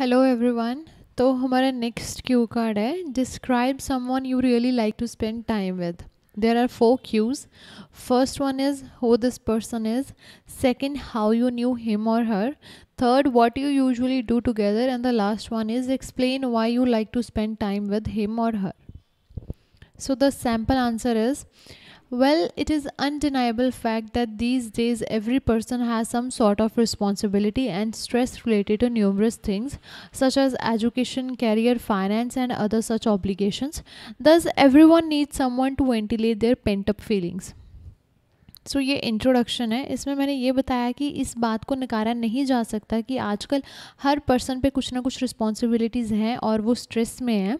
Hello every everyone तो हमारा next cue card है describe someone you really like to spend time with there are four cues first one is who this person is second how you knew him or her third what you usually do together and the last one is explain why you like to spend time with him or her so the sample answer is Well, it is undeniable fact that these days every person has some sort of responsibility and stress related to numerous things such as education, career, finance and other such obligations. Thus everyone needs someone to ventilate their pent up feelings. So so, ये introduction है इसमें मैंने ये बताया कि इस बात को नकारा नहीं जा सकता कि आजकल हर पर्सन पे कुछ ना कुछ रिस्पॉन्सिबिलिटीज़ हैं और वो स्ट्रेस में हैं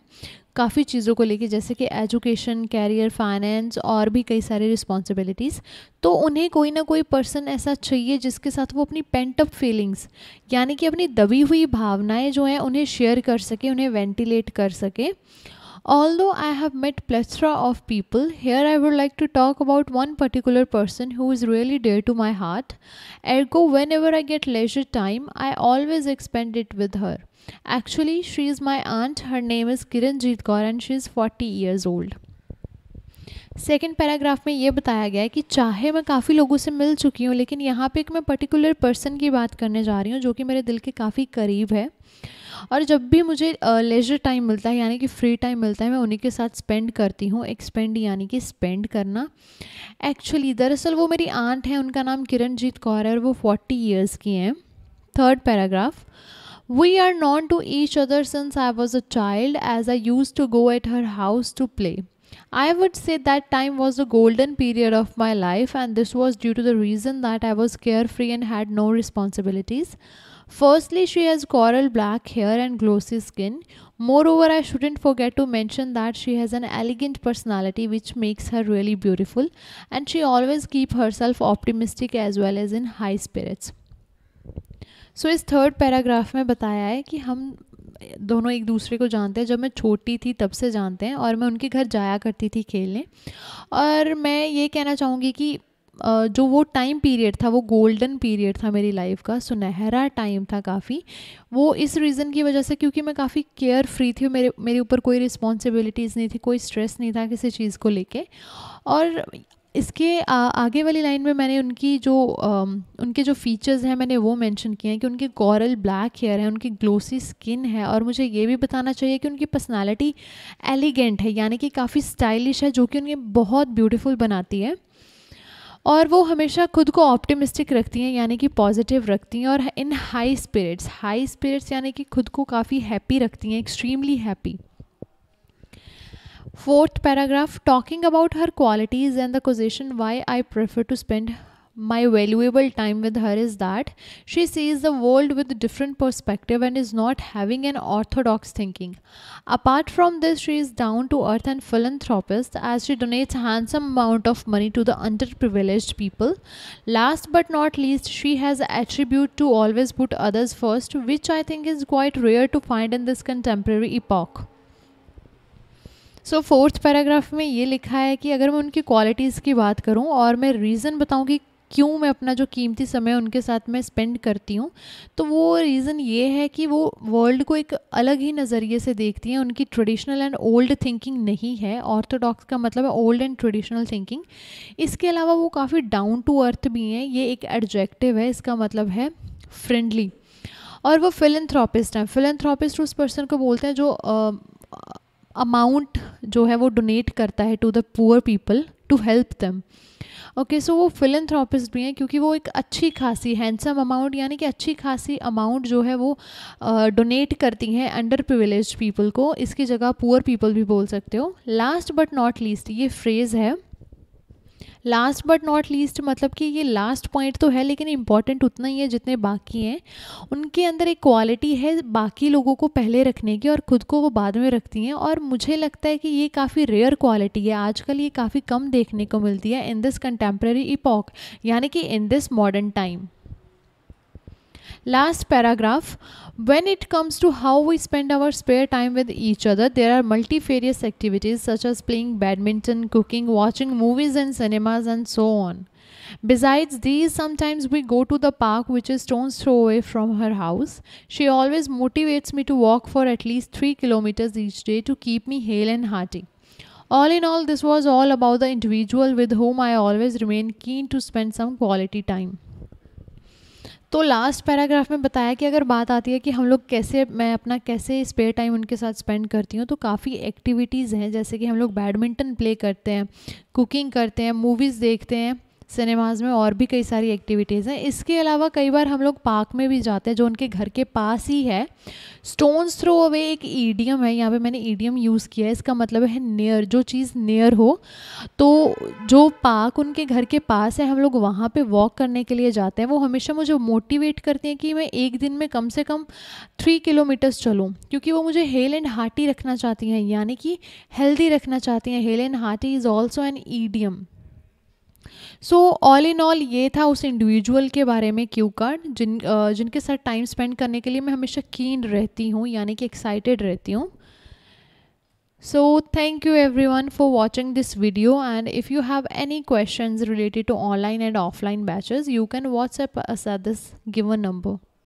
काफ़ी चीज़ों को लेके जैसे कि एजुकेशन कैरियर फाइनेंस और भी कई सारी रिस्पॉन्सिबिलिटीज़ तो उन्हें कोई ना कोई पर्सन ऐसा चाहिए जिसके साथ वो अपनी पेंटअप फीलिंग्स यानी कि अपनी दबी हुई भावनाएं जो हैं उन्हें शेयर कर सके उन्हें वेंटिलेट कर सके Although I have met plethora of people, here I would like to talk about one particular person who is really dear to my heart. Ergo, whenever I get leisure time, I always expend it with her. Actually, she is my aunt. Her name is Kiranjit Kaur and she is 40 years old. Second paragraph में ये बताया गया है कि चाहे मैं काफ़ी लोगों से मिल चुकी हूँ लेकिन यहाँ पे एक मैं पर्टिकुलर पर्सन की बात करने जा रही हूँ जो कि मेरे दिल के काफ़ी करीब है और जब भी मुझे लेजर टाइम मिलता है यानी कि फ्री टाइम मिलता है मैं उन्हीं के साथ स्पेंड करती हूँ एक्सपेंड यानी कि स्पेंड करना एक्चुअली दरअसल वो मेरी आंट हैं उनका नाम किरणजीत कौर है और वो फोर्टी ईयर्स की हैं third paragraph we are known to each other since I was a child as I used to go at her house to play I would say that time was a golden period of my life, and this was due to the reason that I was carefree and had no responsibilities. Firstly, she has coral black hair and glossy skin. Moreover, I shouldn't forget to mention that she has an elegant personality which makes her really beautiful, and she always keep herself optimistic as well as in high spirits. So so, इस third paragraph में बताया है कि हम दोनों एक दूसरे को जानते हैं जब मैं छोटी थी तब से जानते हैं और मैं उनके घर जाया करती थी खेलने और मैं ये कहना चाहूँगी कि जो वो टाइम पीरियड था वो गोल्डन पीरियड था मेरी लाइफ का सुनहरा टाइम था काफ़ी वो इस रीज़न की वजह से क्योंकि मैं काफ़ी केयर फ्री थी मेरे मेरे ऊपर कोई रिस्पॉन्सिबिलिटीज़ नहीं थी कोई स्ट्रेस नहीं था किसी चीज़ को लेके और इसके आ, आगे वाली लाइन में मैंने उनकी जो आ, उनके जो फीचर्स हैं मैंने वो मेंशन किए हैं कि उनके कॉरल ब्लैक हेयर है उनकी ग्लोसी स्किन है और मुझे ये भी बताना चाहिए कि उनकी पर्सनालिटी एलिगेंट है यानी कि काफ़ी स्टाइलिश है जो कि उन्हें बहुत ब्यूटीफुल बनाती है और वो हमेशा खुद को ऑप्टिमिस्टिक रखती हैं यानी कि पॉजिटिव रखती हैं और in high spirits high spirits यानी कि खुद को काफ़ी हैप्पी रखती हैं extremely happy Fourth paragraph talking about her qualities and the position why I prefer to spend my valuable time with her is that she sees the world with different perspective and is not having an orthodox thinking apart from this she is down to earth and philanthropist as she donates handsome amount of money to the underprivileged people last but not least she has attribute to always put others first which i think is quite rare to find in this contemporary epoch so fourth paragraph में ये लिखा है कि अगर मैं उनकी qualities की बात करूँ और मैं रीज़न बताऊँ कि क्यों मैं अपना जो कीमती समय उनके साथ मैं स्पेंड करती हूँ तो वो रीज़न ये है कि वो वर्ल्ड को एक अलग ही नज़रिए से देखती हैं उनकी ट्रेडिशनल एंड ओल्ड थिंकिंग नहीं है ऑर्थोडॉक्स का मतलब है ओल्ड एंड ट्रेडिशनल थिंकिंग इसके अलावा वो काफ़ी डाउन टू अर्थ भी हैं ये एक एडजेक्टिव है इसका मतलब है फ्रेंडली और वो फिलेंथ्रापिस्ट हैं फिलेंथ्रापिस्ट उस पर्सन को बोलते हैं जो अमाउंट जो है वो डोनेट करता है to the poor people to help them okay so वो फिलेंथ्रॉपिस्ट भी हैं क्योंकि वो एक अच्छी खासी हैंडसम अमाउंट यानी कि अच्छी खासी अमाउंट जो है वो डोनेट uh, करती हैं अंडर प्रिविलेज पीपल को इसकी जगह पुअर पीपल भी बोल सकते हो लास्ट बट नॉट लीस्ट ये फ्रेज़ है लास्ट बट नॉट लीस्ट मतलब कि ये लास्ट पॉइंट तो है लेकिन इम्पॉर्टेंट उतना ही है जितने बाकी हैं उनके अंदर एक क्वालिटी है बाकी लोगों को पहले रखने की और ख़ुद को वो बाद में रखती हैं और मुझे लगता है कि ये काफ़ी रेयर क्वालिटी है आजकल ये काफ़ी कम देखने को मिलती है इन दिस कंटेम्प्रेरी इपॉक यानी कि in this modern time last paragraph when it comes to how we spend our spare time with each other there are multifarious activities such as playing badminton cooking watching movies and cinemas and so on Besides these, sometimes we go to the park, which is stone's throw away from her house. She always motivates me to walk for at least 3 kilometers each day to keep me hale and hearty. All in all, this was all about the individual with whom I always remain keen to spend some quality time. तो last paragraph में बताया कि अगर बात आती है कि हम लोग कैसे मैं अपना कैसे स्पेयर टाइम उनके साथ स्पेंड करती हूँ तो काफ़ी एक्टिविटीज़ हैं जैसे कि हम लोग बैडमिंटन प्ले करते हैं कुकिंग करते हैं मूवीज़ देखते हैं सिनेमाज़ में और भी कई सारी एक्टिविटीज़ हैं इसके अलावा कई बार हम लोग पार्क में भी जाते हैं जो उनके घर के पास ही है स्टोन्स थ्रो अवे एक ईडियम है यहाँ पे मैंने ईडियम यूज़ किया है इसका मतलब है नियर जो चीज़ नियर हो तो जो पार्क उनके घर के पास है हम लोग वहाँ पर वॉक करने के लिए जाते हैं वो हमेशा मुझे मोटिवेट करती हैं कि मैं एक दिन में कम से कम थ्री किलोमीटर्स चलूँ क्योंकि वो मुझे हेल एंड हार्टी रखना चाहती हैं यानी कि हेल्दी रखना चाहती हैं hale and hearty is also an idiom so all in all ये था उस इंडिविजुअल के बारे में क्यू कार्ड जिन जिनके साथ टाइम स्पेंड करने के लिए मैं हमेशा कीन रहती हूँ यानी कि एक्साइटेड रहती हूँ so thank you everyone for watching this video and if you have any question related to online and offline batches you can WhatsApp this given number